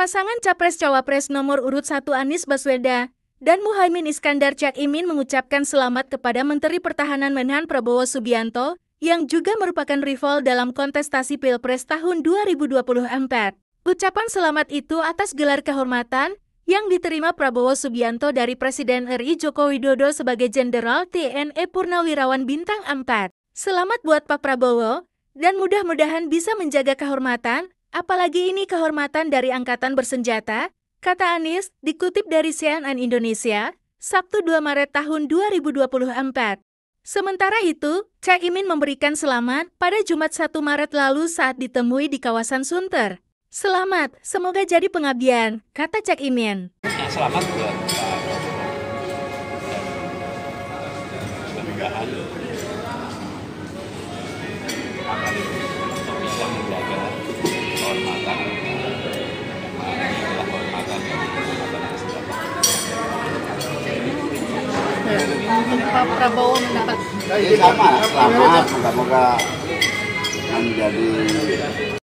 Pasangan Capres-Cawapres nomor urut 1 Anies Baswedan dan Muhaimin Iskandar Cak Imin mengucapkan selamat kepada Menteri Pertahanan Menhan Prabowo Subianto yang juga merupakan rival dalam kontestasi Pilpres tahun 2024. Ucapan selamat itu atas gelar kehormatan yang diterima Prabowo Subianto dari Presiden RI Joko Widodo sebagai Jenderal TNI e Purnawirawan Bintang 4. Selamat buat Pak Prabowo, dan mudah-mudahan bisa menjaga kehormatan, Apalagi ini kehormatan dari Angkatan Bersenjata, kata Anies, dikutip dari CNN Indonesia, Sabtu 2 Maret tahun 2024. Sementara itu, Cak Imin memberikan selamat pada Jumat 1 Maret lalu saat ditemui di kawasan Sunter. Selamat, semoga jadi pengabdian, kata Cak Imin. Nah, selamat buat Pak Prabowo mendapat. Ya, sama, selamat. Semoga menjadi